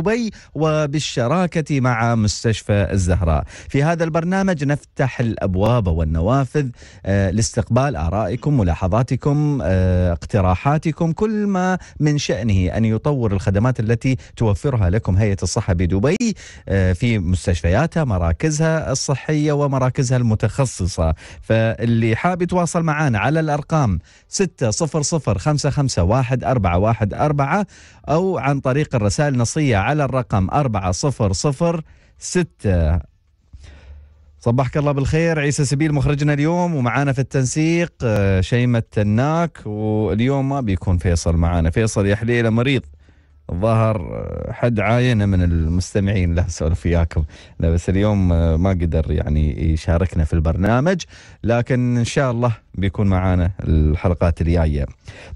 دبي وبالشراكة مع مستشفى الزهراء في هذا البرنامج نفتح الأبواب والنوافذ آه، لاستقبال آرائكم ملاحظاتكم آه، اقتراحاتكم كل ما من شأنه أن يطور الخدمات التي توفرها لكم هيئة الصحة بدبي آه، في مستشفياتها مراكزها الصحية ومراكزها المتخصصة فاللي حاب يتواصل معنا على الأرقام 600 خمسة خمسة واحد أربعة واحد أربعة أو عن طريق الرسائل النصية على الرقم 4006 صبحك الله بالخير عيسى سبيل مخرجنا اليوم ومعانا في التنسيق آه، شيمة تناك واليوم ما بيكون فيصل معانا فيصل يا حليله مريض ظهر حد عاينه من المستمعين له سولف وياكم بس اليوم آه، ما قدر يعني يشاركنا في البرنامج لكن ان شاء الله بيكون معانا الحلقات الجايه.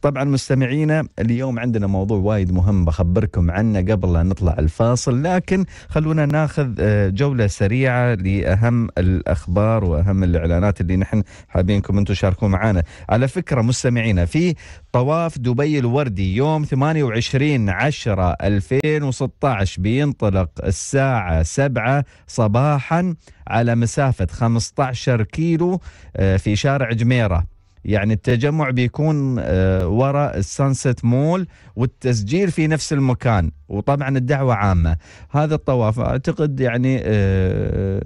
طبعا مستمعينا اليوم عندنا موضوع وايد مهم بخبركم عنه قبل لا نطلع الفاصل لكن خلونا ناخذ آه، جوله سريعه لاهم الاخبار واهم الاعلانات اللي نحن حابينكم انتم تشاركون معنا. على فكره مستمعينا في طواف دبي الوردي يوم 28 10 2016 بينطلق الساعة 7 صباحا على مسافة 15 كيلو آه، في شارع جميرة يعني التجمع بيكون آه، وراء السانست مول والتسجيل في نفس المكان وطبعا الدعوة عامة هذا الطواف أعتقد يعني آه،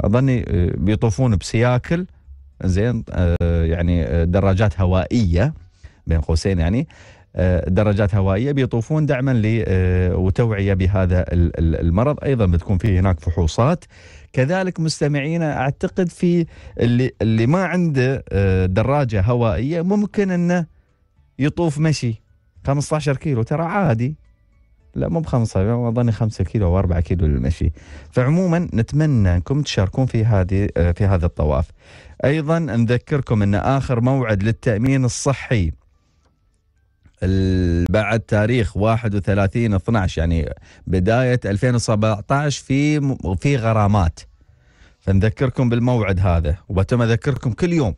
أظني بيطوفون بسياكل زين يعني دراجات هوائية بين قوسين يعني آه، دراجات هوائيه بيطوفون دعما آه، وتوعيه بهذا المرض ايضا بتكون في هناك فحوصات كذلك مستمعينا اعتقد في اللي اللي ما عنده آه، دراجه هوائيه ممكن انه يطوف مشي 15 كيلو ترى عادي لا مو بخمسة اظني 5 كيلو أو 4 كيلو للمشي فعموما نتمنى انكم تشاركون في هذه في هذا الطواف ايضا نذكركم ان اخر موعد للتامين الصحي بعد تاريخ 31 12 يعني بدايه 2017 في في غرامات فنذكركم بالموعد هذا وبتم اذكركم كل يوم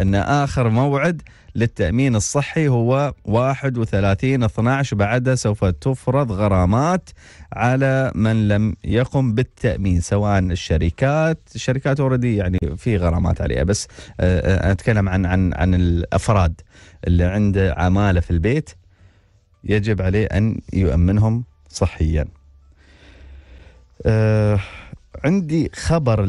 ان اخر موعد للتامين الصحي هو 31 12 بعدها سوف تفرض غرامات على من لم يقم بالتامين سواء الشركات الشركات اوريدي يعني في غرامات عليها بس آه، آه، اتكلم عن عن عن الافراد اللي عنده عماله في البيت يجب عليه ان يؤمنهم صحيا. أه عندي خبر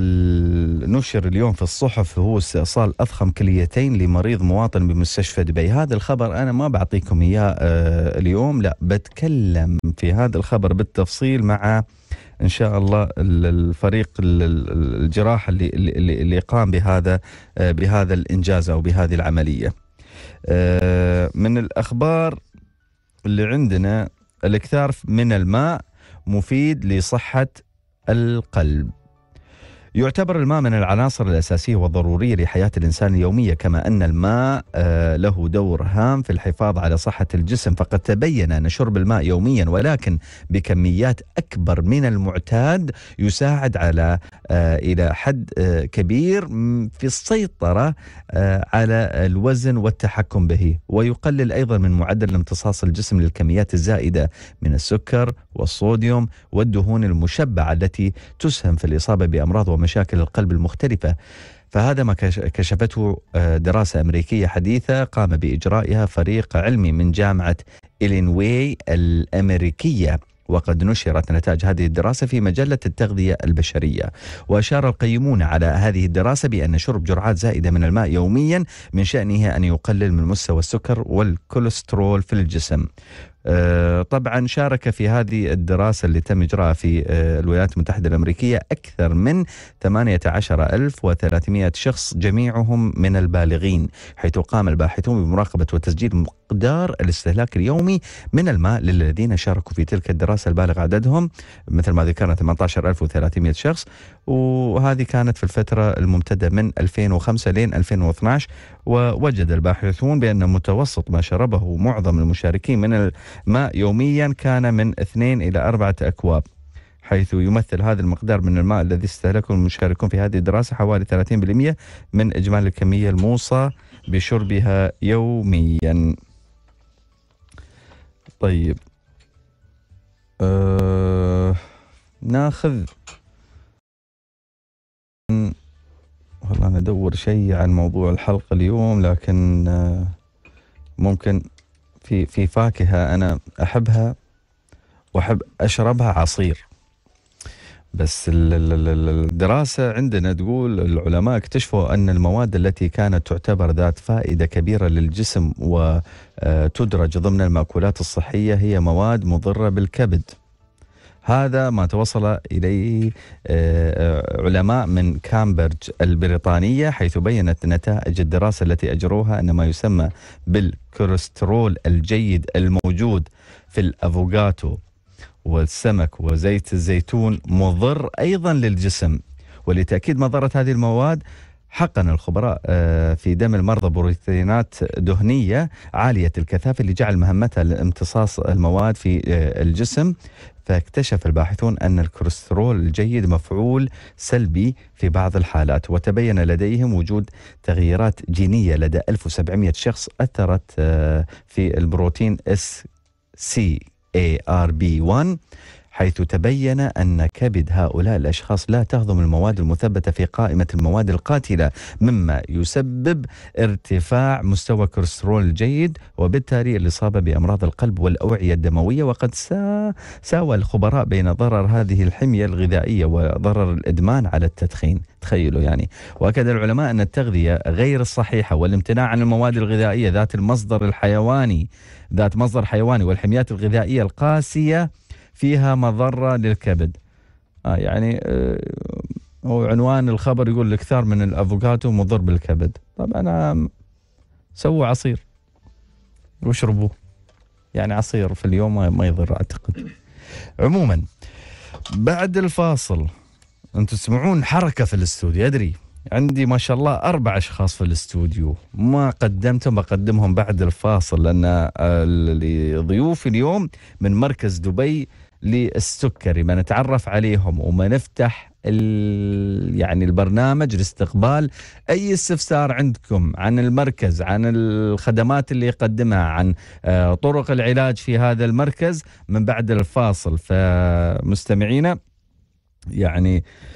نشر اليوم في الصحف هو استئصال اضخم كليتين لمريض مواطن بمستشفى دبي، هذا الخبر انا ما بعطيكم اياه آه، اليوم لا بتكلم في هذا الخبر بالتفصيل مع ان شاء الله الفريق الجراحه اللي اللي قام بهذا آه، بهذا الانجاز او بهذه العمليه. آه، من الأخبار اللي عندنا الاكثار من الماء مفيد لصحة القلب يعتبر الماء من العناصر الأساسية والضرورية لحياة الإنسان اليومية كما أن الماء آه، له دور هام في الحفاظ على صحة الجسم فقد تبين أن شرب الماء يوميا ولكن بكميات أكبر من المعتاد يساعد على آه، إلى حد آه، كبير في السيطرة على الوزن والتحكم به ويقلل أيضا من معدل امتصاص الجسم للكميات الزائدة من السكر والصوديوم والدهون المشبعة التي تسهم في الإصابة بأمراض ومن ومشاكل القلب المختلفة فهذا ما كشفته آه، دراسة أمريكية حديثة قام بإجرائها فريق علمي من جامعة إلينوي الأمريكية وقد نشرت نتائج هذه الدراسة في مجلة التغذية البشرية وأشار القيمون على هذه الدراسة بأن شرب جرعات زائدة من الماء يوميا من شأنه أن يقلل من مستوى السكر والكوليسترول في الجسم آه، طبعا شارك في هذه الدراسة اللي تم إجراءها في آه، الولايات المتحدة الأمريكية أكثر من 18300 شخص جميعهم من البالغين حيث قام الباحثون بمراقبة وتسجيل مقدار الاستهلاك اليومي من الماء للذين شاركوا في تلك الدراسة البالغ عددهم مثل ما ذكرنا 18300 شخص وهذه كانت في الفترة الممتدة من 2005 لين 2012 ووجد الباحثون بأن متوسط ما شربه معظم المشاركين من ماء يوميا كان من اثنين إلى أربعة أكواب حيث يمثل هذا المقدار من الماء الذي استهلكه المشاركون في هذه الدراسة حوالي 30% من إجمالي الكمية الموصى بشربها يوميا طيب أه ناخذ والله أنا أدور شيء عن موضوع الحلقة اليوم لكن آه، ممكن في في فاكهه انا احبها واحب اشربها عصير بس الدراسة عندنا تقول العلماء اكتشفوا أن المواد التي كانت تعتبر ذات فائدة كبيرة للجسم وتدرج آه، ضمن المأكولات الصحية هي مواد مضرة بالكبد هذا ما توصل إليه آه، آه، علماء من كامبرج البريطانية حيث بيّنت نتائج الدراسة التي أجروها أن ما يسمى بالكوليسترول الجيد الموجود في الأفوكاتو والسمك وزيت الزيتون مضر أيضا للجسم ولتأكيد مضرة هذه المواد حقن الخبراء آه، في دم المرضى بروتينات دهنية عالية الكثافة لجعل مهمتها لامتصاص المواد في آه، الجسم فاكتشف الباحثون أن الكوليسترول الجيد مفعول سلبي في بعض الحالات وتبين لديهم وجود تغييرات جينية لدى 1700 شخص أثرت آه، في البروتين اس سي ار بي 1 حيث تبين أن كبد هؤلاء الأشخاص لا تهضم المواد المثبتة في قائمة المواد القاتلة مما يسبب ارتفاع مستوى كوليسترول الجيد وبالتالي الإصابة بأمراض القلب والأوعية الدموية وقد ساوى الخبراء بين ضرر هذه الحمية الغذائية وضرر الإدمان على التدخين تخيلوا يعني وأكد العلماء أن التغذية غير الصحيحة والامتناع عن المواد الغذائية ذات المصدر الحيواني ذات مصدر حيواني والحميات الغذائية القاسية فيها مضرة للكبد آه يعني آه هو عنوان الخبر يقول الاكثار من الافوكادو مضر بالكبد طبعا انا آه، سووا عصير واشربوه يعني عصير في اليوم ما يضر اعتقد عموما بعد الفاصل انتم تسمعون حركه في الاستوديو ادري عندي ما شاء الله أربع أشخاص في الاستوديو ما قدمتهم بقدمهم بعد الفاصل لأن آه، ضيوفي اليوم من مركز دبي للسكري ما نتعرف عليهم وما نفتح يعني البرنامج لاستقبال اي استفسار عندكم عن المركز عن الخدمات اللي يقدمها عن آه، طرق العلاج في هذا المركز من بعد الفاصل فمستمعينا يعني آه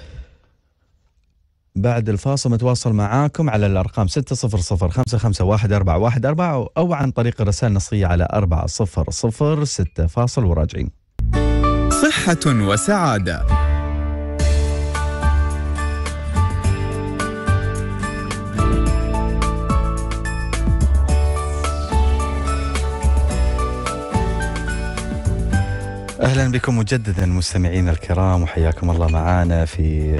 بعد الفاصل متواصل معاكم على الأرقام 600 أو عن طريق الرسائل النصية على 4006 فاصل وراجعين صحة وسعادة اهلا بكم مجددا مستمعينا الكرام وحياكم الله معنا في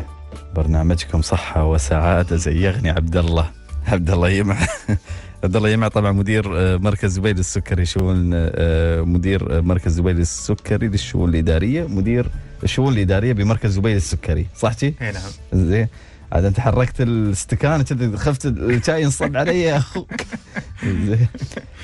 برنامجكم صحة وسعادة زيغني عبد الله عبد الله يمع عبد الله يمع طبعا مدير آه، مركز دبي للسكري شؤون آه، آه، مدير مركز دبي للسكري للشؤون الإدارية مدير الشؤون الإدارية بمركز دبي للسكري صحتي؟ نعم زين عاد انت حركت الاستكان كذي خفت الشاي ينصب علي يا اخوك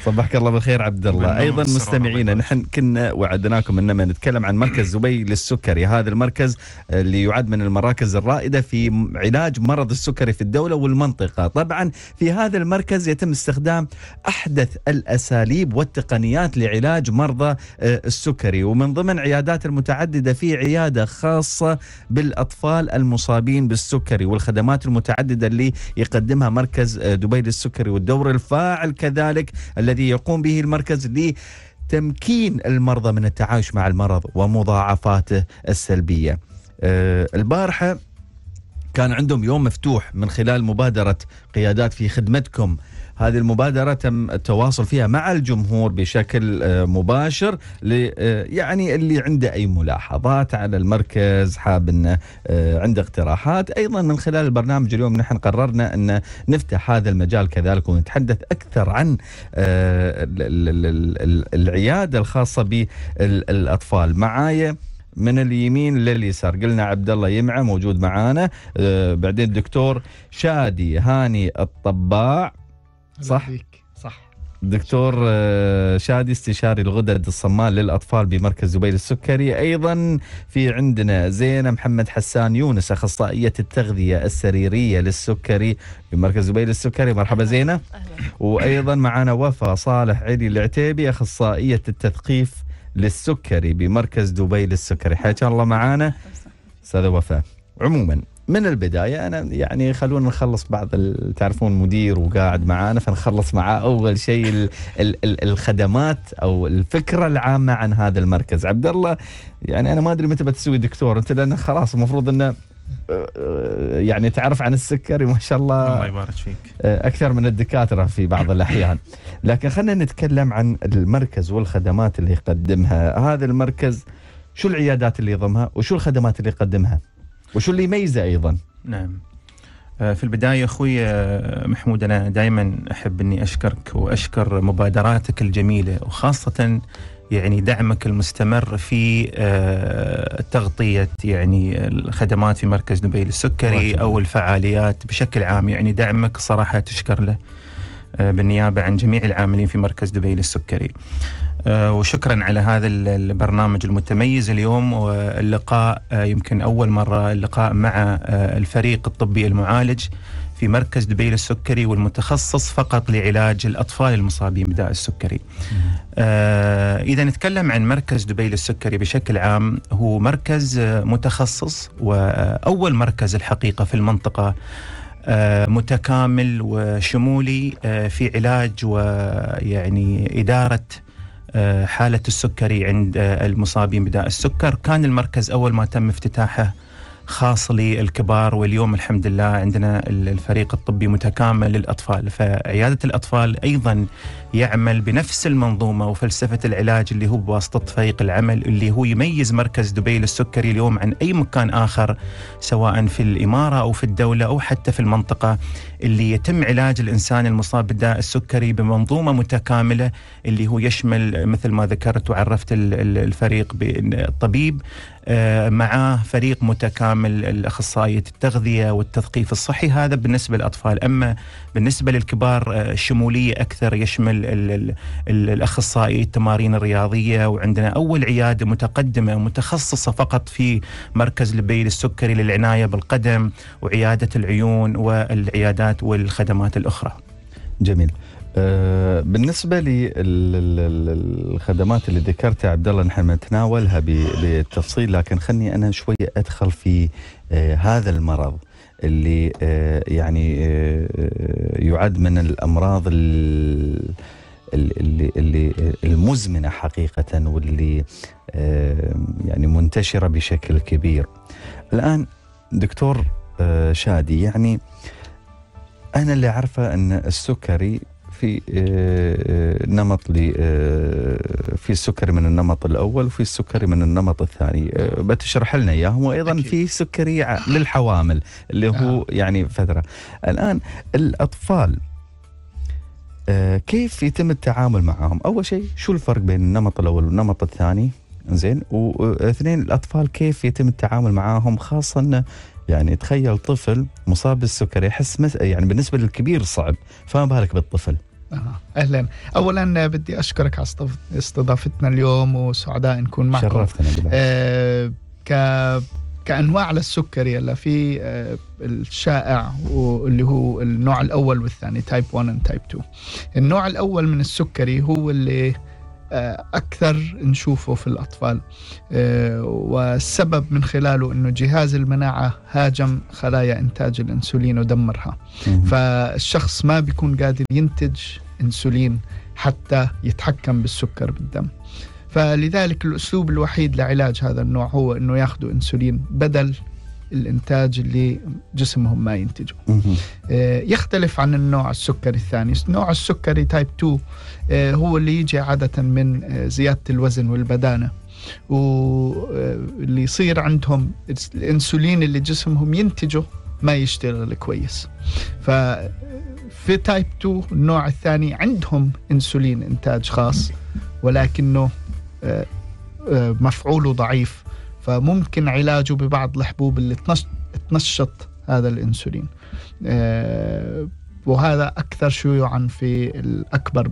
صبحك الله بالخير عبد الله ايضا مستمعينا نحن كنا وعدناكم انما نتكلم عن مركز دبي للسكري هذا المركز اللي يعد من المراكز الرائده في علاج مرض السكري في الدوله والمنطقه طبعا في هذا المركز يتم استخدام احدث الاساليب والتقنيات لعلاج مرضى آه، السكري ومن ضمن عيادات المتعدده في عياده خاصه بالاطفال المصابين بالسكري والخدمات المتعددة اللي يقدمها مركز آه، دبي للسكري والدور الفاعل كذلك الذي يقوم به المركز ل تمكين المرضى من التعايش مع المرض ومضاعفاته السلبية آه، البارحة كان عندهم يوم مفتوح من خلال مبادرة قيادات في خدمتكم هذه المبادرة تم التواصل فيها مع الجمهور بشكل آه، مباشر آه، يعني اللي عنده أي ملاحظات على المركز حاب أنه آه، عنده اقتراحات أيضا من خلال البرنامج اليوم نحن قررنا أن نفتح هذا المجال كذلك ونتحدث أكثر عن العيادة الخاصة بالأطفال معايا من اليمين لليسار قلنا عبد الله يمعه موجود معانا أه بعدين الدكتور شادي هاني الطباع صح؟ صح دكتور آه، شادي استشاري الغدد الصمال للاطفال بمركز دبي السكري ايضا في عندنا زينه محمد حسان يونس اخصائيه التغذيه السريريه للسكري بمركز دبي السكري مرحبا زينه وايضا معنا وفاء صالح علي العتيبي اخصائيه التثقيف للسكري بمركز دبي للسكري حياك الله معانا استاذه وفاء عموما من البدايه انا يعني خلونا نخلص بعض تعرفون مدير وقاعد معانا فنخلص معاه اول شيء الـ الـ الـ الخدمات او الفكره العامه عن هذا المركز عبد الله يعني انا ما ادري متى بتسوي دكتور انت لان خلاص المفروض انه آه، آه، يعني تعرف عن السكري ما شاء الله الله يبارك فيك آه، اكثر من الدكاتره في بعض الاحيان لكن خلينا نتكلم عن المركز والخدمات اللي يقدمها هذا المركز شو العيادات اللي يضمها وشو الخدمات اللي يقدمها وشو اللي يميزه ايضا؟ نعم آه، في البداية أخوي آه، محمود أنا دائما أحب أني أشكرك وأشكر مبادراتك الجميلة وخاصة يعني دعمك المستمر في آه، تغطية يعني الخدمات في مركز نبيل السكري أو الفعاليات بشكل عام يعني دعمك صراحة تشكر له بالنيابة عن جميع العاملين في مركز دبي للسكري آه، وشكرا على هذا البرنامج المتميز اليوم واللقاء آه، يمكن أول مرة اللقاء مع آه، الفريق الطبي المعالج في مركز دبي للسكري والمتخصص فقط لعلاج الأطفال المصابين بداء السكري إذا نتكلم عن مركز دبي للسكري بشكل عام هو مركز متخصص وأول مركز الحقيقة في المنطقة متكامل وشمولي في علاج ويعني إدارة آه، حالة السكري عند آه، المصابين بداء السكر كان المركز أول ما تم افتتاحه خاص للكبار واليوم الحمد لله عندنا الفريق الطبي متكامل للاطفال فعياده الاطفال ايضا يعمل بنفس المنظومه وفلسفه العلاج اللي هو بواسطه فريق العمل اللي هو يميز مركز دبي للسكري اليوم عن اي مكان اخر سواء في الاماره او في الدوله او حتى في المنطقه اللي يتم علاج الانسان المصاب بداء السكري بمنظومه متكامله اللي هو يشمل مثل ما ذكرت وعرفت الفريق بالطبيب معاه فريق متكامل الاخصائيه التغذيه والتثقيف الصحي هذا بالنسبه للاطفال اما بالنسبه للكبار آه، الشموليه اكثر يشمل الاخصائي التمارين الرياضيه وعندنا اول عياده متقدمه متخصصه فقط في مركز لبي للسكري للعنايه بالقدم وعياده العيون والعيادات والخدمات الاخرى. جميل. آه، بالنسبه للخدمات اللي ذكرتها عبد الله نحن نتناولها بالتفصيل لكن خلني انا شويه ادخل في آه، هذا المرض اللي آه، يعني يعد من الامراض اللي اللي المزمنه حقيقه واللي يعني منتشره بشكل كبير. الان دكتور شادي يعني انا اللي اعرفه ان السكري في آه، آه، نمط آه، في السكري من النمط الاول وفي السكري من النمط الثاني بتشرح لنا اياهم وايضا في سكري للحوامل اللي هو يعني فتره الان الاطفال كيف يتم التعامل معهم اول شيء شو الفرق بين النمط الاول والنمط الثاني زين واثنين الاطفال كيف يتم التعامل معاهم خاصه يعني تخيل طفل مصاب بالسكر يحس يعني بالنسبه للكبير صعب فما بالك بالطفل اهلا اولا بدي اشكرك على استضافتنا اليوم وسعداء نكون معكم شرفتنا آه، ك كانواع للسكري يلا في آه، الشائع واللي هو النوع الاول والثاني تايب 1 اند تايب 2 النوع الاول من السكري هو اللي آه، اكثر نشوفه في الاطفال والسبب من خلاله انه جهاز المناعه هاجم خلايا انتاج الانسولين ودمرها فالشخص ما بيكون قادر ينتج انسولين حتى يتحكم بالسكر بالدم فلذلك الأسلوب الوحيد لعلاج هذا النوع هو أنه ياخذوا انسولين بدل الانتاج اللي جسمهم ما ينتجه آه، يختلف عن النوع السكري الثاني نوع السكري تايب آه، 2 هو اللي يجي عادة من آه، زيادة الوزن والبدانة واللي يصير عندهم الانسولين اللي جسمهم ينتجه ما يشتغل كويس ف في تايب 2 النوع الثاني عندهم انسولين انتاج خاص ولكنه آه، آه، مفعوله ضعيف فممكن علاجه ببعض الحبوب اللي تنشط هذا الانسولين آه، وهذا اكثر شيوعا في الاكبر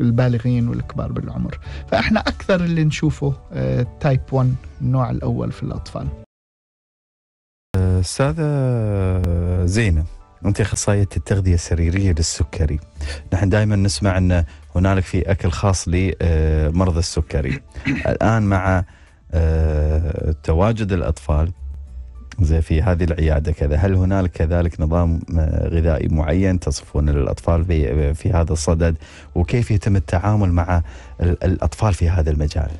البالغين والكبار بالعمر فاحنا اكثر اللي نشوفه تايب 1 النوع الاول في الاطفال استاذه زينب انت اخصائيه التغذيه السريريه للسكري. نحن دائما نسمع ان هنالك في اكل خاص لمرضى السكري. الان مع آه، تواجد الاطفال زي في هذه العياده كذا، هل هنالك كذلك نظام آه، غذائي معين تصفون للاطفال في آه، في هذا الصدد؟ وكيف يتم التعامل مع الاطفال في هذا المجال؟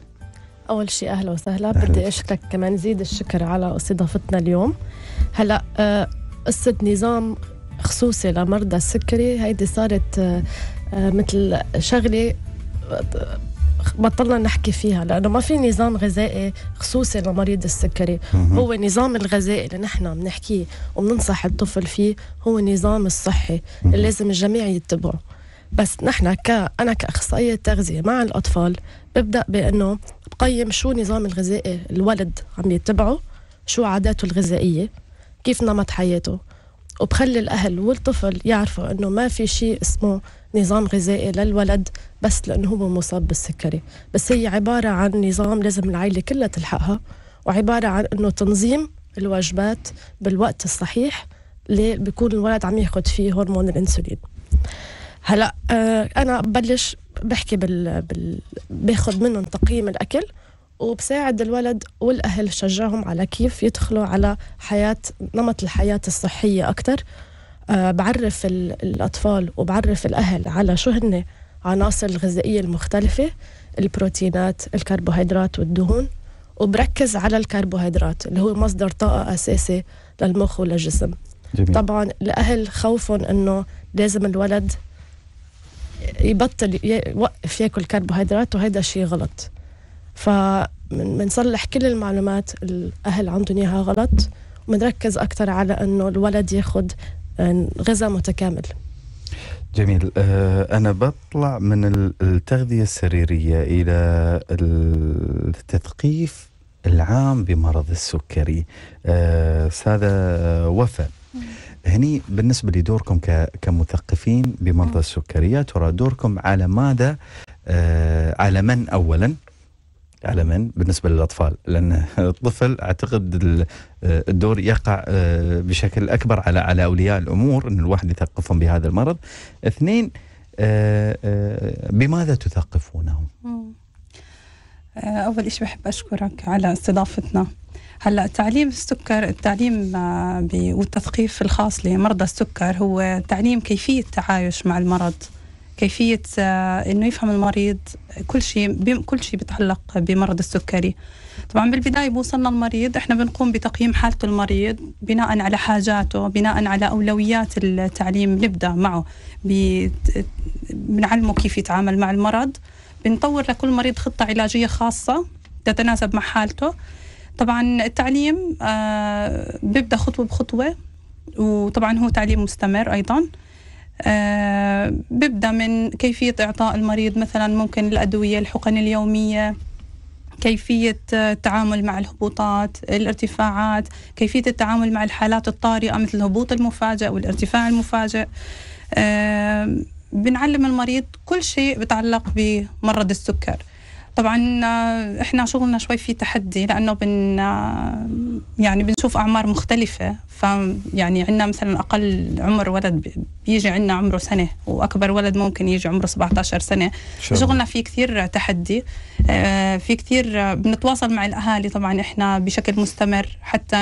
اول شيء اهلا وسهلا بدي اشكرك كمان زيد الشكر على استضافتنا اليوم هلا قصه نظام خصوصي لمرضى السكري هيدي صارت آه، آه، مثل شغله بطلنا نحكي فيها لانه ما في نظام غذائي خصوصي لمريض السكري هو النظام الغذائي اللي نحن بنحكيه وبننصح الطفل فيه هو النظام الصحي اللي لازم الجميع يتبعه بس نحن ك انا كاخصائيه تغذيه مع الاطفال ببدا بانه بقيم شو نظام الغذائي الولد عم يتبعه شو عاداته الغذائيه كيف نمط حياته وبخلي الأهل والطفل يعرفوا أنه ما في شيء اسمه نظام غذائي للولد بس لأنه هو مصاب بالسكري بس هي عبارة عن نظام لازم العائلة كلها تلحقها وعبارة عن أنه تنظيم الوجبات بالوقت الصحيح اللي بيكون الولد عم ياخذ فيه هرمون الانسولين هلا آه، انا ببلش بحكي بال, بال... باخذ منهم تقييم الاكل وبساعد الولد والأهل شجعهم على كيف يدخلوا على حياة نمط الحياة الصحية أكثر أه بعرف الأطفال وبعرف الأهل على شو هن عناصر الغذائية المختلفة البروتينات الكربوهيدرات والدهون وبركز على الكربوهيدرات اللي هو مصدر طاقة أساسي للمخ وللجسم جميل. طبعا الأهل خوفهم أنه لازم الولد يبطل يوقف ياكل كربوهيدرات وهذا شيء غلط فمنصلح كل المعلومات الأهل عندهم إياها غلط ومنركز أكثر على أنه الولد ياخذ آه، غذاء متكامل جميل آه، أنا بطلع من التغذية السريرية إلى التثقيف العام بمرض السكري أستاذة وفاء هني بالنسبة لدوركم كمثقفين بمرضى نعم. السكري ترى دوركم على ماذا آه، على من أولا على من؟ بالنسبه للاطفال لان الطفل اعتقد الدور يقع آه، بشكل اكبر على على اولياء الامور ان الواحد يثقفهم بهذا المرض. اثنين آه، آه، بماذا تثقفونهم؟ اول شيء بحب اشكرك على استضافتنا. هلا تعليم السكر التعليم والتثقيف الخاص لمرضى السكر هو تعليم كيفيه التعايش مع المرض. كيفية آه، أنه يفهم المريض كل شيء كل شيء بيتعلق بمرض السكري طبعا بالبداية بوصلنا المريض احنا بنقوم بتقييم حالة المريض بناء على حاجاته بناء على أولويات التعليم نبدأ معه بنعلمه كيف يتعامل مع المرض بنطور لكل مريض خطة علاجية خاصة تتناسب مع حالته طبعا التعليم آه، بيبدأ خطوة بخطوة وطبعا هو تعليم مستمر أيضا آه، ببدأ من كيفية إعطاء المريض مثلا ممكن الأدوية الحقن اليومية كيفية التعامل مع الهبوطات الارتفاعات كيفية التعامل مع الحالات الطارئة مثل الهبوط المفاجئ والارتفاع المفاجئ آه، بنعلم المريض كل شيء بتعلق بمرض السكر طبعا احنا شغلنا شوي في تحدي لانه بن يعني بنشوف اعمار مختلفه فيعني عندنا مثلا اقل عمر ولد بيجي عندنا عمره سنه واكبر ولد ممكن يجي عمره 17 سنه شغل. شغلنا في كثير تحدي آه، في كثير بنتواصل مع الاهالي طبعا احنا بشكل مستمر حتى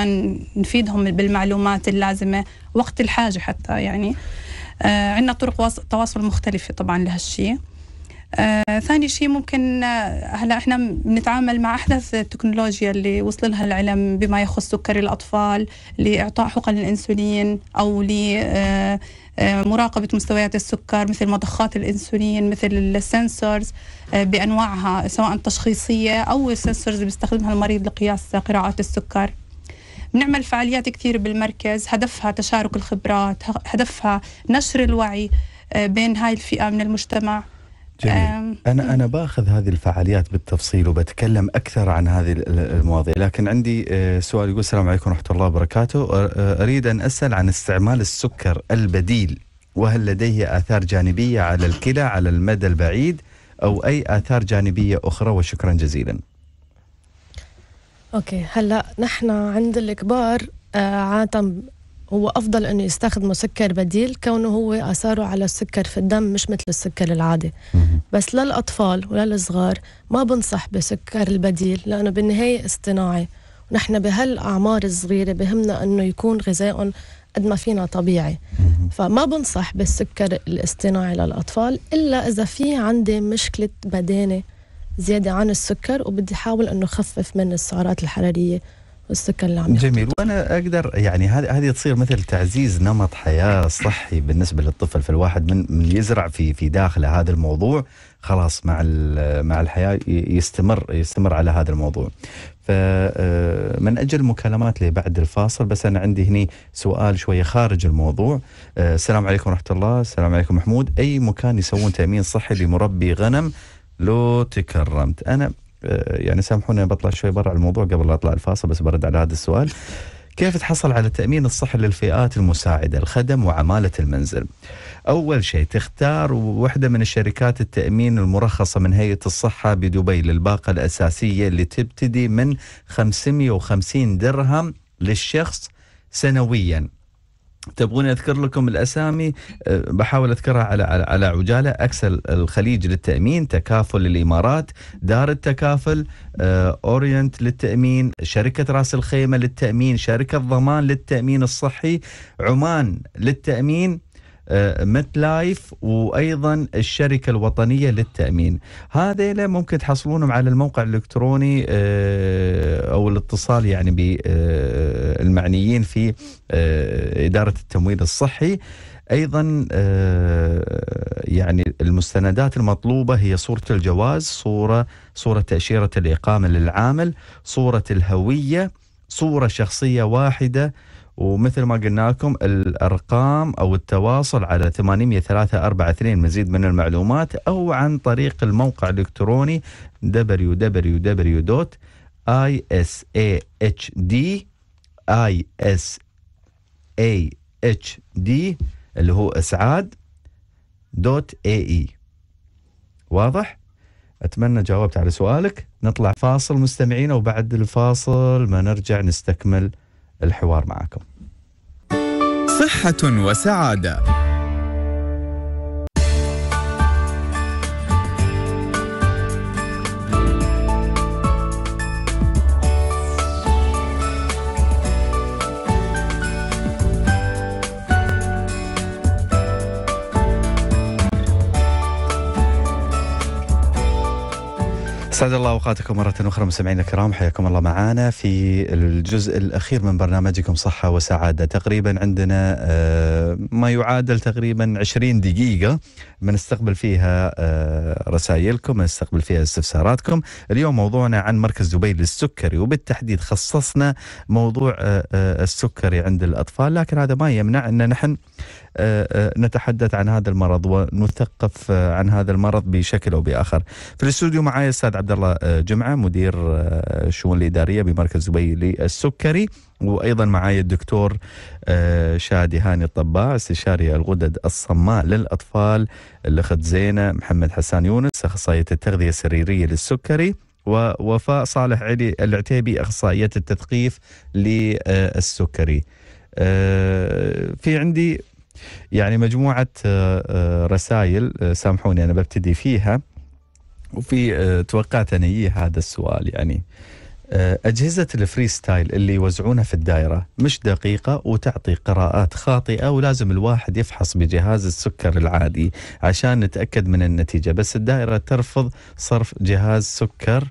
نفيدهم بالمعلومات اللازمه وقت الحاجه حتى يعني آه، عندنا طرق تواصل مختلفه طبعا لهالشيء آه، ثاني شيء ممكن آه، هلا احنا بنتعامل مع احدث التكنولوجيا اللي وصل لها العلم بما يخص سكري الاطفال لاعطاء حقن الانسولين او ل آه، مراقبة مستويات السكر مثل مضخات الأنسولين مثل السنسورز بأنواعها سواء تشخيصية أو السنسورز اللي بيستخدمها المريض لقياس قراءات السكر بنعمل فعاليات كثير بالمركز هدفها تشارك الخبرات هدفها نشر الوعي بين هاي الفئة من المجتمع جميل. انا انا باخذ هذه الفعاليات بالتفصيل وبتكلم اكثر عن هذه المواضيع لكن عندي آه، سؤال يقول السلام عليكم ورحمه الله وبركاته آه، اريد ان اسال عن استعمال السكر البديل وهل لديه اثار جانبيه على الكلى على المدى البعيد او اي اثار جانبيه اخرى وشكرا جزيلا اوكي هلا نحن عند الكبار آه، عادة هو أفضل أنه يستخدموا سكر بديل كونه هو أثاره على السكر في الدم مش مثل السكر العادي بس للأطفال وللصغار ما بنصح بسكر البديل لأنه بالنهاية اصطناعي ونحن بهالأعمار الصغيرة بهمنا أنه يكون غذائهم قد ما فينا طبيعي فما بنصح بالسكر الاصطناعي للأطفال إلا إذا في عندي مشكلة بدانة زيادة عن السكر وبدي أحاول أنه خفف من السعرات الحرارية والسكر اللي عم جميل وانا اقدر يعني هذه هذه تصير مثل تعزيز نمط حياه صحي بالنسبه للطفل فالواحد من, من يزرع في في داخله هذا الموضوع خلاص مع مع الحياه يستمر يستمر على هذا الموضوع. فمن آه، اجل المكالمات بعد الفاصل بس انا عندي هني سؤال شويه خارج الموضوع آه، السلام عليكم ورحمه الله، السلام عليكم محمود، اي مكان يسوون تامين صحي لمربي غنم لو تكرمت، انا آه، يعني سامحونا بطلع شوي برا الموضوع قبل لا اطلع الفاصل بس برد على هذا السؤال كيف تحصل على التأمين الصحي للفئات المساعدة الخدم وعمالة المنزل أول شيء تختار وحدة من الشركات التأمين المرخصة من هيئة الصحة بدبي للباقة الأساسية اللي تبتدي من 550 درهم للشخص سنويا تبغوني اذكر لكم الاسامي آه، بحاول اذكرها على على على عجاله اكسل الخليج للتامين تكافل الامارات دار التكافل آه، اورينت للتامين شركه راس الخيمه للتامين شركه ضمان للتامين الصحي عمان للتامين مت لايف وايضا الشركه الوطنيه للتامين هذيلا ممكن تحصلونهم على الموقع الالكتروني آه، او الاتصال يعني بالمعنيين آه، في آه، اداره التمويل الصحي ايضا يعني المستندات المطلوبه هي صوره الجواز صوره صوره تاشيره الاقامه للعامل صوره الهويه صوره شخصيه واحده ومثل ما قلنا لكم الارقام او التواصل على 80342 مزيد من المعلومات او عن طريق الموقع الالكتروني www.isahd اللي هو اسعاد دوت اي اي واضح؟ اتمنى جاوبت على سؤالك نطلع فاصل مستمعين وبعد الفاصل ما نرجع نستكمل الحوار معكم صحة وسعادة اسعد الله اوقاتكم مره اخرى مستمعينا الكرام حياكم الله معنا في الجزء الاخير من برنامجكم صحه وسعاده تقريبا عندنا آه، ما يعادل تقريبا 20 دقيقه بنستقبل فيها آه، رسائلكم بنستقبل فيها استفساراتكم اليوم موضوعنا عن مركز دبي للسكري وبالتحديد خصصنا موضوع آه، السكري عند الاطفال لكن هذا ما يمنع ان نحن آه، آه، نتحدث عن هذا المرض ونثقف آه، عن هذا المرض بشكل او باخر. في الاستوديو معي الاستاذ عبد الله جمعه مدير الشؤون الاداريه بمركز دبي للسكري وايضا معي الدكتور شادي هاني الطباع استشاري الغدد الصماء للاطفال الاخت زينه محمد حسان يونس اخصائيه التغذيه السريريه للسكري ووفاء صالح علي العتيبي اخصائيه التثقيف للسكري. في عندي يعني مجموعة آه، آه، رسائل آه، سامحوني أنا ببتدي فيها وفي توقعت أني هذا السؤال يعني أجهزة الفري ستايل اللي يوزعونها في الدائرة مش دقيقة وتعطي قراءات خاطئة ولازم الواحد يفحص بجهاز السكر العادي عشان نتأكد من النتيجة بس الدائرة ترفض صرف جهاز سكر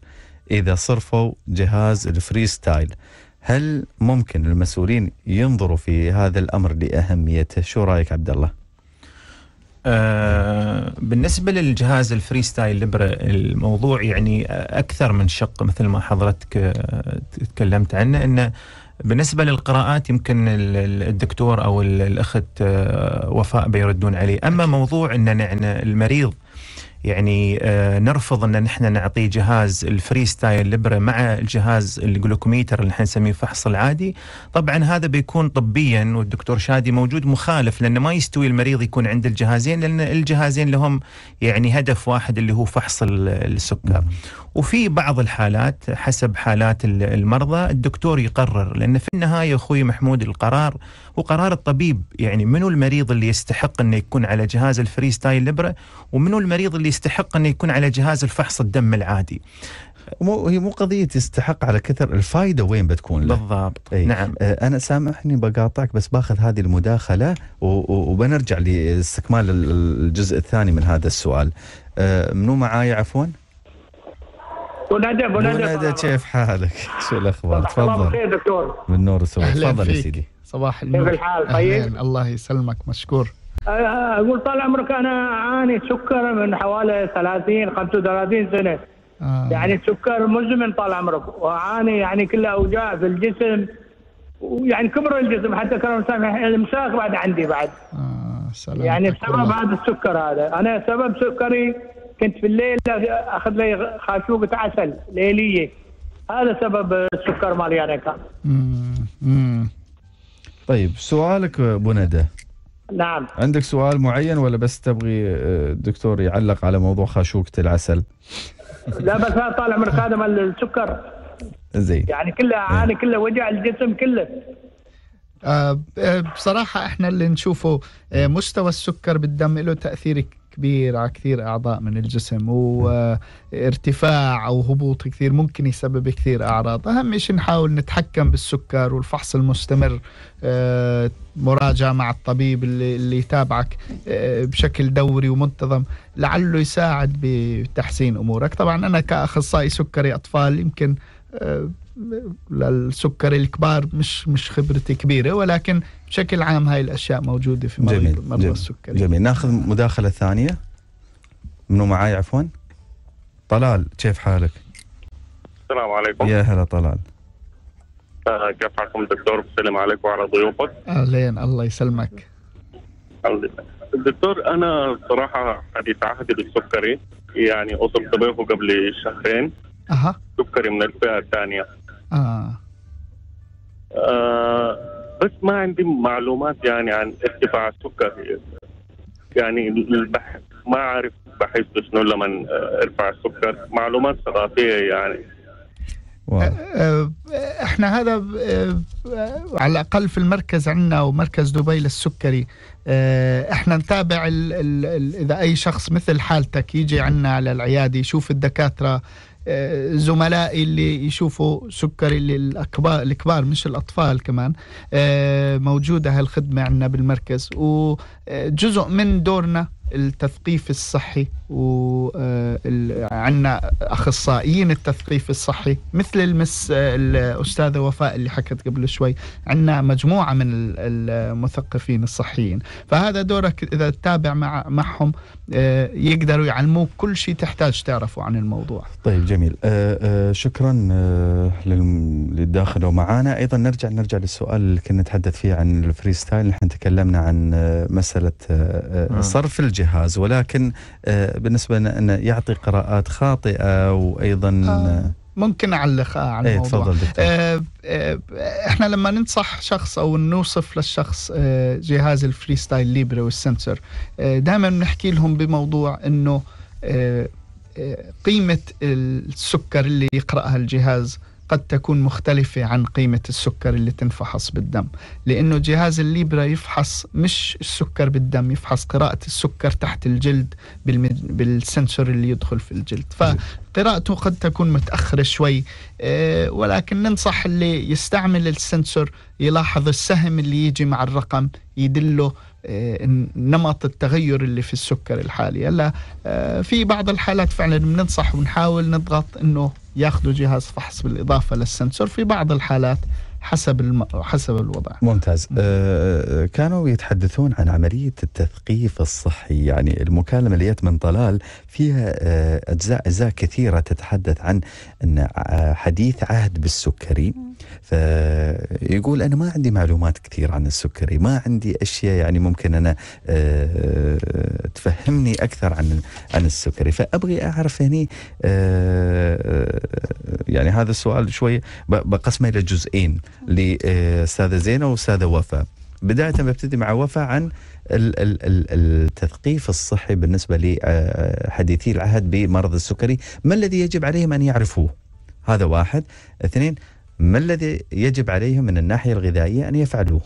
إذا صرفوا جهاز الفري ستايل هل ممكن المسؤولين ينظروا في هذا الامر لاهميته؟ شو رايك عبد الله؟ آه بالنسبة للجهاز الفري ستايل الموضوع يعني أكثر من شق مثل ما حضرتك آه، تكلمت عنه أنه بالنسبة للقراءات يمكن الدكتور أو الأخت آه، وفاء بيردون عليه أما موضوع أن المريض يعني آه، نرفض ان نحن نعطي جهاز الفري ستايل لبره مع الجهاز الجلوكوميتر اللي احنا نسميه فحص العادي طبعا هذا بيكون طبيا والدكتور شادي موجود مخالف لانه ما يستوي المريض يكون عنده الجهازين لان الجهازين لهم يعني هدف واحد اللي هو فحص السكر وفي بعض الحالات حسب حالات المرضى الدكتور يقرر لان في النهايه اخوي محمود القرار هو قرار الطبيب يعني منو المريض اللي يستحق انه يكون على جهاز الفري ستايل لبره ومنو المريض اللي يستحق انه يكون على جهاز الفحص الدم العادي مو هي مو قضيه يستحق على كثر الفائده وين بتكون له؟ بالضبط أي. نعم آه، انا سامحني بقاطعك بس باخذ هذه المداخله وبنرجع لاستكمال الجزء الثاني من هذا السؤال آه، منو معاي عفوا؟ ونادى ونادى كيف حالك؟ شو الاخبار؟ تفضل صباح بخير دكتور من نور السواد تفضل يا سيدي صباح النور كيف الحال طيب؟ الله يسلمك مشكور آه، اقول طال عمرك انا اعاني سكر من حوالي 30 35 سنه آه. يعني السكر مزمن طال عمرك واعاني يعني كل اوجاع في الجسم ويعني كبر الجسم حتى كان الامساك بعد عندي بعد آه سلام يعني بسبب هذا السكر هذا انا سبب سكري كنت في الليل اخذ لي خاشوقة عسل ليلية هذا سبب السكر مالي انا كان طيب سؤالك ابو ندى نعم عندك سؤال معين ولا بس تبغي الدكتور آه، يعلق على موضوع خاشوقة العسل لا بس انا طالع من خادم السكر زين يعني كلها إيه. اعاني كلها وجع الجسم كله آه، آه، بصراحة احنا اللي نشوفه مستوى السكر بالدم له تأثير كبير على كثير أعضاء من الجسم وارتفاع أو هبوط كثير ممكن يسبب كثير أعراض أهم شيء نحاول نتحكم بالسكر والفحص المستمر آه، مراجعة مع الطبيب اللي, اللي يتابعك آه، بشكل دوري ومنتظم لعله يساعد بتحسين أمورك طبعا أنا كأخصائي سكري أطفال يمكن آه، للسكري الكبار مش مش خبرتي كبيره ولكن بشكل عام هاي الاشياء موجوده في مرض مرضى جميل السكري جميل ناخذ مداخله ثانيه منو معاي عفوا طلال كيف حالك؟ السلام عليكم يا هلا طلال آه كيف حالكم دكتور بسلم عليك وعلى ضيوفك اهلين الله يسلمك دكتور انا صراحه حديث عهد بالسكري يعني اصبت طبيبه قبل شهرين اها سكري من الفئه الثانيه اه, آه بس ما عندي معلومات يعني عن ارتفاع السكر يعني البحث ما عارف بحث شنو لما آه، ارفع السكر معلومات ثقافيه يعني واو. آه، آه، احنا هذا على الاقل في المركز عندنا ومركز دبي للسكري احنا نتابع ال ال اذا اي شخص مثل حالتك يجي عندنا على العياده يشوف الدكاتره آه، زملائي اللي يشوفوا سكري للأكبار الكبار مش الأطفال كمان آه، موجودة هالخدمة عندنا بالمركز وجزء من دورنا التثقيف الصحي وعندنا آه، اخصائيين التثقيف الصحي مثل المس آه، الاستاذه وفاء اللي حكت قبل شوي عندنا مجموعه من المثقفين الصحيين فهذا دورك اذا تتابع مع معهم آه، يقدروا يعلموك كل شيء تحتاج تعرفه عن الموضوع طيب جميل شكرا للداخل ومعانا ايضا نرجع نرجع للسؤال اللي كنا نتحدث فيه عن الفريستايل نحن تكلمنا عن مساله نعم. صرف الجهد الجهاز ولكن آه، بالنسبه انه يعطي قراءات خاطئه وايضا آه، آه، ممكن اعلق على إيه، الموضوع تفضل آه احنا لما ننصح شخص او نوصف للشخص جهاز جهاز الفريستايل ليبري والسنسور دائما بنحكي لهم بموضوع انه قيمه السكر اللي يقراها الجهاز قد تكون مختلفة عن قيمة السكر اللي تنفحص بالدم لأنه جهاز الليبرا يفحص مش السكر بالدم يفحص قراءة السكر تحت الجلد بالسنسور اللي يدخل في الجلد فقراءته قد تكون متأخرة شوي آه، ولكن ننصح اللي يستعمل السنسور يلاحظ السهم اللي يجي مع الرقم يدله آه، نمط التغير اللي في السكر الحالي هلا آه، في بعض الحالات فعلا بننصح ونحاول نضغط انه ياخذوا جهاز فحص بالاضافه للسنسور في بعض الحالات حسب الم... حسب الوضع ممتاز آه كانوا يتحدثون عن عملية التثقيف الصحي يعني المكالمة اللي جت من طلال فيها آه أجزاء أجزاء كثيرة تتحدث عن أن آه، حديث عهد بالسكري فيقول انا ما عندي معلومات كثير عن السكري ما عندي اشياء يعني ممكن انا آه، تفهمني اكثر عن عن السكري فابغي اعرف هني آه، يعني هذا السؤال شوي بقسمه الى جزئين لاستاذه آه، زينه واستاذه وفاء بدايه ببتدي مع وفاء عن التثقيف الصحي بالنسبه لحديثي العهد بمرض السكري ما الذي يجب عليهم ان يعرفوه هذا واحد اثنين ما الذي يجب عليهم من الناحيه الغذائيه ان يفعلوه؟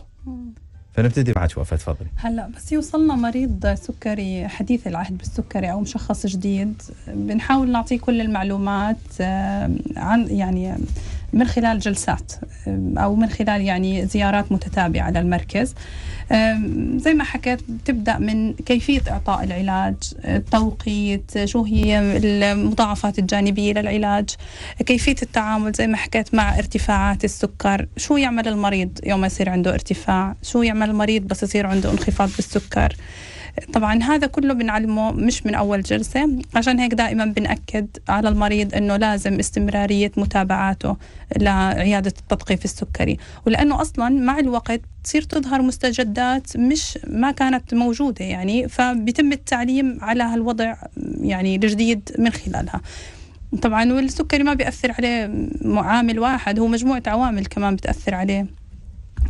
فنبتدي معك وفاء تفضلي هلا بس يوصلنا مريض سكري حديث العهد بالسكري او مشخص جديد بنحاول نعطيه كل المعلومات آه، عن يعني من خلال جلسات او من خلال يعني زيارات متتابعه للمركز زي ما حكيت تبدا من كيفيه اعطاء العلاج التوقيت شو هي المضاعفات الجانبيه للعلاج كيفيه التعامل زي ما حكيت مع ارتفاعات السكر شو يعمل المريض يوم يصير عنده ارتفاع شو يعمل المريض بس يصير عنده انخفاض بالسكر طبعا هذا كله بنعلمه مش من أول جلسة عشان هيك دائما بنأكد على المريض أنه لازم استمرارية متابعاته لعيادة التثقيف السكري ولأنه أصلا مع الوقت بتصير تظهر مستجدات مش ما كانت موجودة يعني فبيتم التعليم على هالوضع يعني الجديد من خلالها طبعا والسكري ما بيأثر عليه عامل واحد هو مجموعة عوامل كمان بتأثر عليه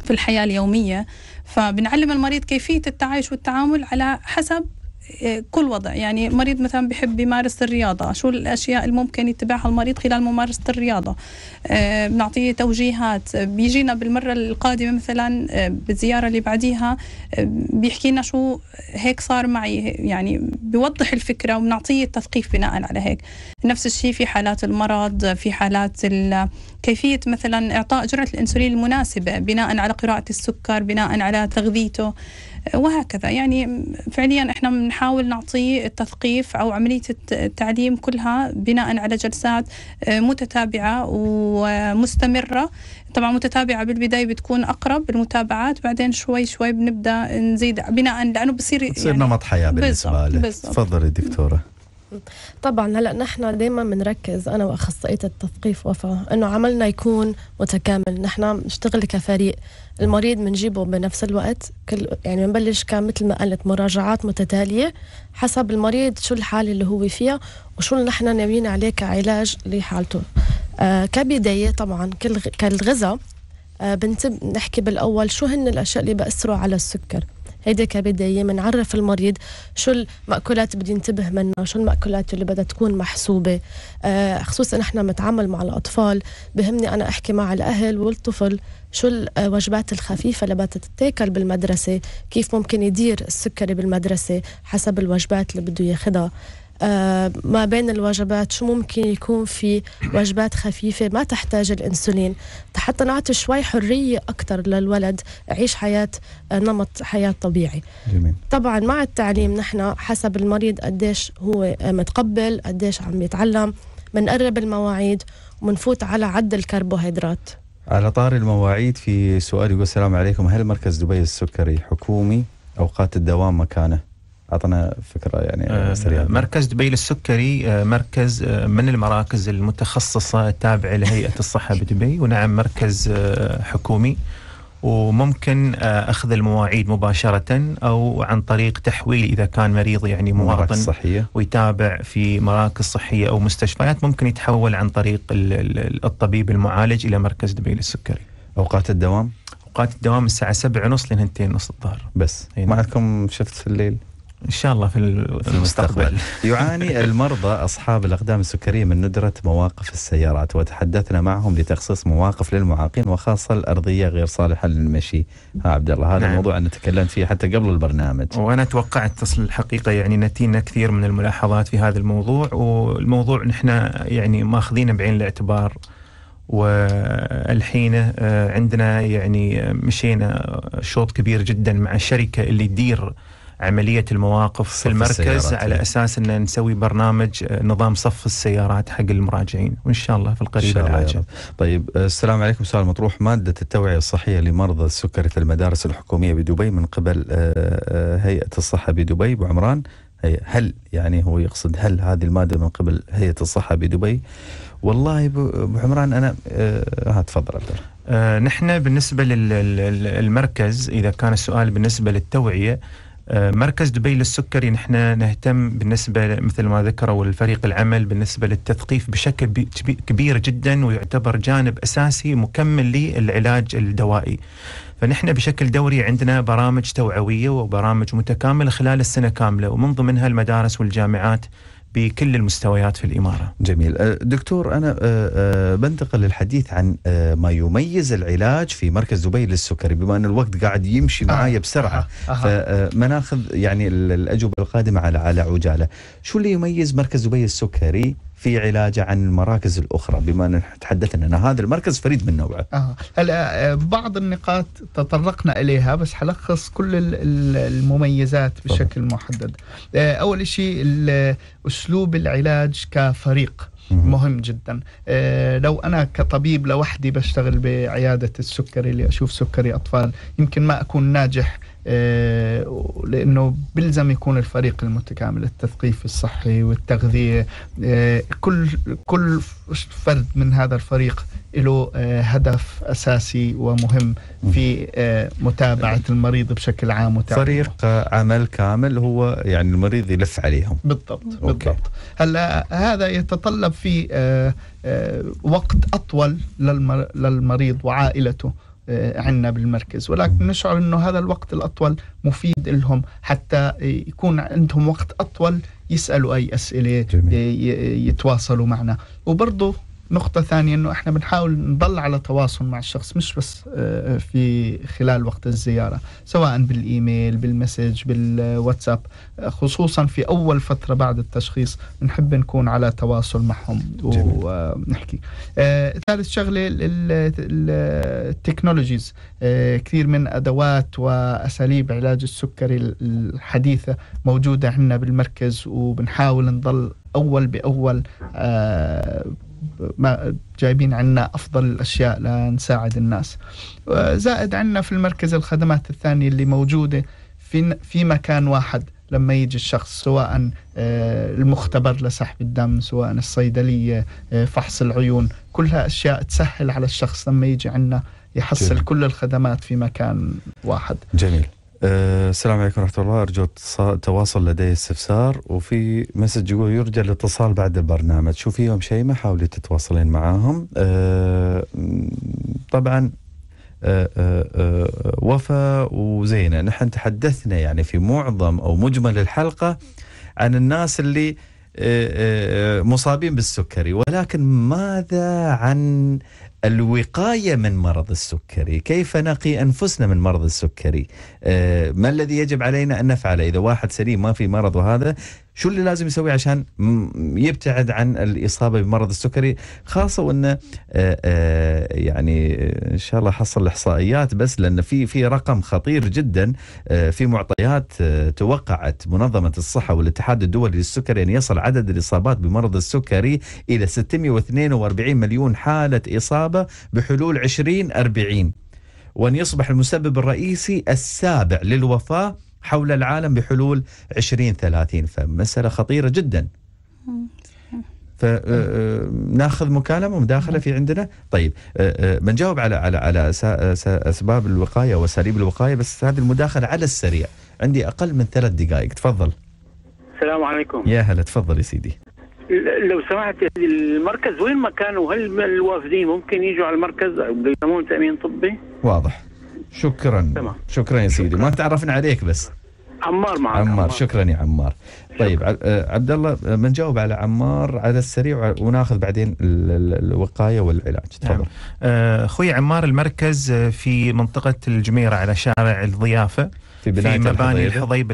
في الحياة اليومية فبنعلم المريض كيفية التعايش والتعامل على حسب كل وضع يعني مريض مثلا بحب يمارس الرياضة شو الأشياء اللي ممكن يتبعها المريض خلال ممارسة الرياضة آه، بنعطيه توجيهات بيجينا بالمرة القادمة مثلا آه، بالزيارة اللي بعديها آه، بيحكي لنا شو هيك صار معي يعني بيوضح الفكرة وبنعطيه التثقيف بناء على هيك نفس الشيء في حالات المرض في حالات كيفية مثلا إعطاء جرعة الأنسولين المناسبة بناء على قراءة السكر بناء على تغذيته وهكذا يعني فعليا احنا بنحاول نعطي التثقيف او عمليه التعليم كلها بناء على جلسات آه، متتابعه ومستمره طبعا متتابعة بالبداية بتكون أقرب المتابعات بعدين شوي شوي بنبدأ نزيد بناء لأنه بصير يعني نمط حياة بالنسبة له تفضلي دكتورة طبعا هلا نحن دائما بنركز انا واخصائيه التثقيف وفاء انه عملنا يكون متكامل نحن بنشتغل كفريق المريض بنجيبه بنفس الوقت كل يعني بنبلش كان مثل ما قلت مراجعات متتاليه حسب المريض شو الحاله اللي هو فيها وشو اللي نحن ناويين عليه كعلاج لحالته آه كبدايه طبعا كل كالغذاء آه بنحكي بالاول شو هن الاشياء اللي بأثروا على السكر هيداك كبداية اياه بنعرف المريض شو المأكولات بده ينتبه منها شو المأكولات اللي بدها تكون محسوبة آه خصوصا نحن متعامل مع الأطفال بهمني أنا أحكي مع الأهل والطفل شو الوجبات آه، الخفيفة اللي بدها تتاكل بالمدرسة كيف ممكن يدير السكري بالمدرسة حسب الوجبات اللي بده ياخدها آه، ما بين الوجبات شو ممكن يكون في وجبات خفيفة ما تحتاج الإنسولين حتى نعطي شوي حرية أكثر للولد يعيش حياة آه، نمط حياة طبيعي جميل. طبعا مع التعليم نحن حسب المريض قديش هو آه، متقبل قديش عم يتعلم بنقرب المواعيد وبنفوت على عد الكربوهيدرات على طار المواعيد في سؤال يقول السلام عليكم هل مركز دبي السكري حكومي أوقات الدوام مكانه اعطنا فكره يعني آه، سريعه مركز دبي للسكري آه، مركز آه، من المراكز المتخصصه التابعه لهيئه الصحه بدبي ونعم مركز حكومي وممكن اخذ المواعيد مباشره او عن طريق تحويل اذا كان مريض يعني مواطن صحية. ويتابع في مراكز صحيه او مستشفيات ممكن يتحول عن طريق الطبيب المعالج الى مركز دبي للسكري. اوقات الدوام؟ اوقات الدوام الساعه 7:30 لين 2:30 الظهر. بس إيه. ما عندكم شفت في الليل؟ ان شاء الله في المستقبل يعاني المرضى اصحاب الاقدام السكريه من ندره مواقف السيارات وتحدثنا معهم لتخصيص مواقف للمعاقين وخاصه الارضيه غير صالحه للمشي ها عبد الله هذا نعم. الموضوع انا تكلمت فيه حتى قبل البرنامج وانا توقعت تصل الحقيقه يعني نتينا كثير من الملاحظات في هذا الموضوع والموضوع نحن يعني ماخذينه بعين الاعتبار والحين آه، عندنا يعني مشينا شوط كبير جدا مع الشركه اللي تدير عمليه المواقف في المركز على إيه. اساس ان نسوي برنامج آه، نظام صف السيارات حق المراجعين وان شاء الله في القريب العاجل طيب آه، السلام عليكم سؤال مطروح ماده التوعيه الصحيه لمرضى في المدارس الحكوميه بدبي من قبل آه، هيئه الصحه بدبي ابو عمران هل يعني هو يقصد هل هذه الماده من قبل هيئه الصحه بدبي والله ابو عمران انا ها تفضل عبد نحن بالنسبه للمركز اذا كان السؤال بالنسبه للتوعيه آه، مركز دبي للسكري نحن نهتم بالنسبه مثل ما ذكروا الفريق العمل بالنسبه للتثقيف بشكل كبير جدا ويعتبر جانب اساسي مكمل للعلاج الدوائي. فنحن بشكل دوري عندنا برامج توعويه وبرامج متكامله خلال السنه كامله ومن ضمنها المدارس والجامعات بكل المستويات في الإمارة جميل أه، دكتور أنا أه، أه، بنتقل للحديث عن ما يميز العلاج في مركز دبي للسكري بما أن الوقت قاعد يمشي معاي بسرعة فمناخذ يعني الأجوبة القادمة على على عجالة شو اللي يميز مركز دبي للسكري في علاجه عن المراكز الاخرى بما ان تحدثنا ان هذا المركز فريد من نوعه. آه. هلا آه، بعض النقاط تطرقنا اليها بس حلخص كل المميزات بشكل محدد. آه، اول شيء اسلوب العلاج كفريق. مهم جدا أه لو انا كطبيب لوحدي بشتغل بعياده السكري اللي اشوف سكري اطفال يمكن ما اكون ناجح آه، لانه بلزم يكون الفريق المتكامل التثقيف الصحي والتغذيه آه، كل كل فرد من هذا الفريق له آه، هدف اساسي ومهم في متابعه المريض بشكل عام وتعليمه. فريق عمل كامل هو يعني المريض يلف عليهم بالضبط أوكي. بالضبط هلا هذا يتطلب في وقت اطول للمريض وعائلته آه، عندنا بالمركز ولكن نشعر انه هذا الوقت الاطول مفيد لهم حتى يكون عندهم وقت اطول يسالوا اي اسئله جميل. آه، يتواصلوا معنا وبرضه نقطة ثانية انه احنا بنحاول نضل على تواصل مع الشخص مش بس آه، آه، في خلال وقت الزيارة سواء بالايميل بالمسج بالواتساب خصوصا في اول فترة بعد التشخيص بنحب نكون على تواصل معهم ونحكي آه، ثالث شغلة التكنولوجيز كثير من ادوات واساليب علاج السكري الحديثة موجودة عندنا بالمركز وبنحاول نضل اول باول ما جايبين عنا أفضل الأشياء لنساعد الناس زائد عنا في المركز الخدمات الثانية اللي موجودة في, في مكان واحد لما يجي الشخص سواء آه، المختبر لسحب الدم سواء الصيدلية آه، فحص العيون كلها أشياء تسهل على الشخص لما يجي عنا يحصل جميل. كل الخدمات في مكان واحد جميل آه، السلام عليكم ورحمة الله أرجو تواصل لدي استفسار وفي مسج يقول يرجى الاتصال بعد البرنامج شوفيهم ما حاولي تتواصلين معاهم أه طبعا آه،, آه،, أه وفاء وزينة نحن تحدثنا يعني في معظم أو مجمل الحلقة عن الناس اللي مصابين بالسكري ولكن ماذا عن الوقايه من مرض السكري، كيف نقي انفسنا من مرض السكري؟ آه، ما الذي يجب علينا ان نفعله؟ اذا واحد سليم ما في مرض وهذا شو اللي لازم يسويه عشان يبتعد عن الاصابه بمرض السكري خاصه وانه آه، آه، يعني آه، ان شاء الله حصل الاحصائيات بس لان في في رقم خطير جدا في معطيات توقعت منظمه الصحه والاتحاد الدولي للسكري ان يصل عدد الاصابات بمرض السكري الى 642 مليون حاله اصابه بحلول 2040 وان يصبح المسبب الرئيسي السابع للوفاه حول العالم بحلول 2030 فمسألة خطيرة جدا فناخذ آه، آه، مكالمه مداخله في عندنا طيب بنجاوب آه، على على على اسباب الوقايه واساليب الوقايه بس هذه المداخله على السريع عندي اقل من ثلاث دقائق تفضل السلام عليكم يا هلا تفضل يا سيدي لو سمحت المركز وين مكانه هل الوافدين ممكن يجوا على المركز يسمون تامين طبي واضح شكرا تمام. شكرا يا سيدي شكرا. ما تعرفنا عليك بس عمار معك عمار, عمار. شكرا يا عمار طيب آه، عبد الله بنجاوب آه، على عمار على السريع وناخذ بعدين الوقايه والعلاج نعم. تفضل نعم. اخوي عمار المركز في منطقه الجميره على شارع الضيافه في, في مباني الحضيبه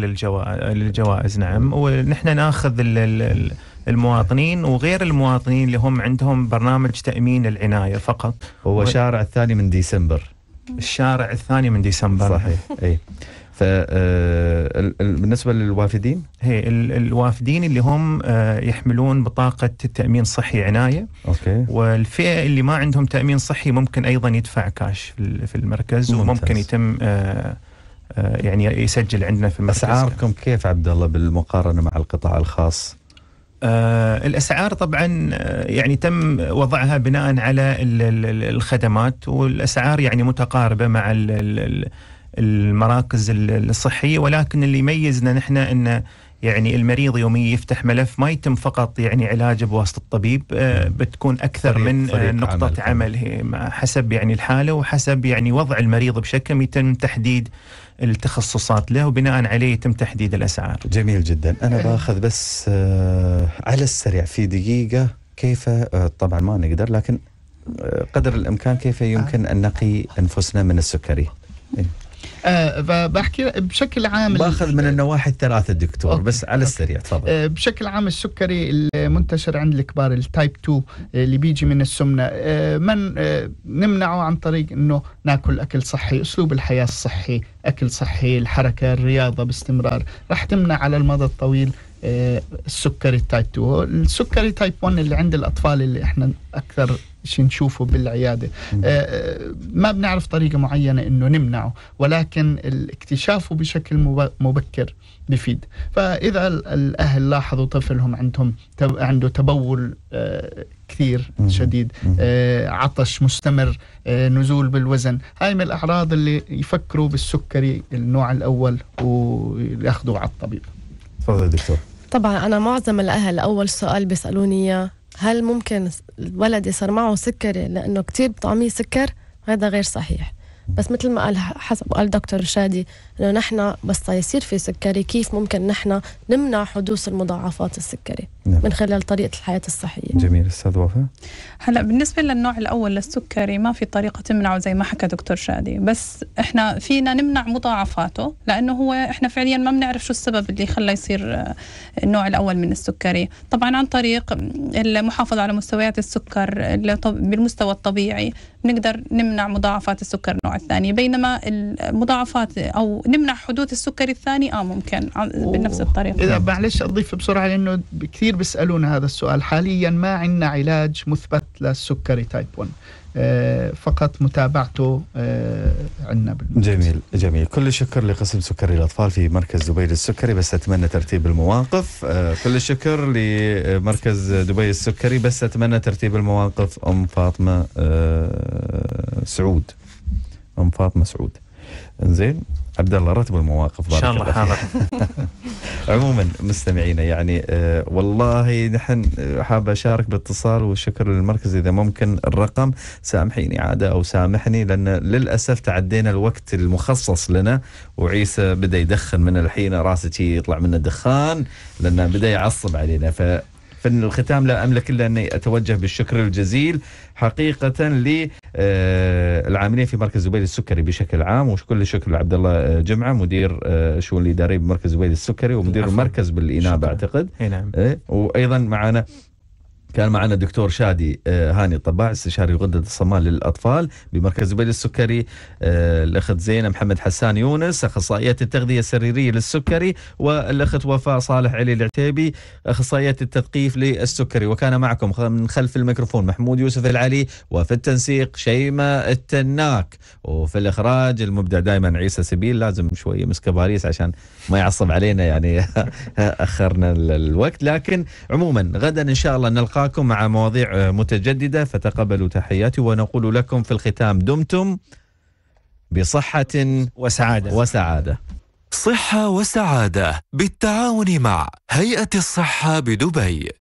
للجوائز نعم ونحن ناخذ الـ الـ المواطنين وغير المواطنين اللي هم عندهم برنامج تامين العنايه فقط هو شارع الثاني من ديسمبر الشارع الثاني من ديسمبر صحيح اي إيه. ف آه، بالنسبه للوافدين هي الوافدين اللي هم آه، يحملون بطاقه التامين صحي عنايه اوكي والفئه اللي ما عندهم تامين صحي ممكن ايضا يدفع كاش في المركز ممتاز. وممكن يتم آه، يعني يسجل عندنا في المركز اسعاركم كيف عبد الله بالمقارنه مع القطاع الخاص آه الاسعار طبعا آه، يعني تم وضعها بناء على الخدمات والاسعار يعني متقاربه مع المراكز الصحيه ولكن اللي يميزنا نحن ان يعني المريض يوميا يفتح ملف ما يتم فقط يعني علاجه بواسطه الطبيب آه بتكون اكثر فريق من فريق آه، نقطه عمل, عمل حسب يعني الحاله وحسب يعني وضع المريض بشكل يتم تحديد التخصصات له وبناء عليه يتم تحديد الاسعار. جميل جدا، انا إيه. باخذ بس آه، على السريع في دقيقه كيف آه، طبعا ما نقدر لكن آه، قدر الامكان كيف يمكن ان نقي انفسنا من السكري. إيه. فبحكي آه، بشكل عام باخذ من النواحي الثلاثه دكتور أوكي. بس على أوكي. السريع تفضل آه، بشكل عام السكري المنتشر عند الكبار التايب 2 اللي بيجي من السمنه آه، من نمنعه عن طريق انه ناكل اكل صحي اسلوب الحياه الصحي اكل صحي الحركه الرياضه باستمرار راح تمنع على المدى الطويل السكري تايب 2 السكري تايب 1 اللي عند الاطفال اللي احنا اكثر شيء نشوفه بالعياده آه، ما بنعرف طريقه معينه انه نمنعه ولكن اكتشافه بشكل مبكر بفيد فاذا الاهل لاحظوا طفلهم عندهم عنده تبول آه، كثير شديد آه، عطش مستمر نزول بالوزن هاي من الاعراض اللي يفكروا بالسكري النوع الاول وياخذوه على الطبيب تفضل دكتور طبعا انا معظم الاهل اول سؤال بيسالوني اياه هل ممكن ولدي صار معه سكري لأنه كتير بطعميه سكر هذا غير صحيح بس مثل ما قال حسب قال دكتور شادي انه نحن بس يصير في سكري كيف ممكن نحن نمنع حدوث المضاعفات السكري نعم. من خلال طريقه الحياه الصحيه جميل استاذ وفاء هلا بالنسبه للنوع الاول للسكري ما في طريقه تمنعه زي ما حكى دكتور شادي بس احنا فينا نمنع مضاعفاته لانه هو احنا فعليا ما بنعرف شو السبب اللي خلى يصير آه، النوع الاول من السكري طبعا عن طريق المحافظه على مستويات السكر بالمستوى الطبيعي بنقدر نمنع مضاعفات السكر نوع الثانية بينما المضاعفات أو نمنع حدوث السكري الثاني آه ممكن آه، بنفس الطريقة إذا معلش أضيف بسرعة لأنه كثير بيسألونا هذا السؤال حاليا ما عندنا علاج مثبت للسكري تايب آه، 1 فقط متابعته آه، عندنا بالمركز. جميل جميل كل الشكر لقسم سكري الاطفال في مركز دبي للسكري بس اتمنى ترتيب المواقف كل الشكر لمركز دبي السكري بس اتمنى ترتيب المواقف ام فاطمه سعود فاطمه مسعود زين عبد الله رتب المواقف ان شاء الله حاضر عموما مستمعينا يعني آه والله نحن آه، حاب اشارك باتصال والشكر للمركز اذا ممكن الرقم سامحيني عاده او سامحني لان للاسف تعدينا الوقت المخصص لنا وعيسى بدا يدخن من الحين راسه يطلع منه دخان لانه بدا يعصب علينا ف في الختام لا أملك إلا أني أتوجه بالشكر الجزيل حقيقة للعاملين آه، في مركز زبيد السكري بشكل عام وكل الشكر لعبد الله آه، جمعة مدير الشؤون آه، الإدارية بمركز زبيد السكري ومدير المركز بالإنابة أعتقد نعم. إيه، وأيضا معنا كان معنا الدكتور شادي آه، هاني الطباع استشاري غدة الصمال للأطفال بمركز دبي للسكري آه، الأخت زينة محمد حسان يونس أخصائية التغذية السريرية للسكري والأخت وفاء صالح علي العتيبي أخصائية التثقيف للسكري وكان معكم من خلف الميكروفون محمود يوسف العلي وفي التنسيق شيمة التناك وفي الإخراج المبدع دائما عيسى سبيل لازم شوية مسك باريس عشان ما يعصب علينا يعني أخرنا الوقت لكن عموما غدا إن شاء الله نلقى نلقاكم مع مواضيع متجددة فتقبلوا تحياتي ونقول لكم في الختام دمتم بصحة وسعادة وسعادة صحة وسعادة بالتعاون مع هيئة الصحة بدبي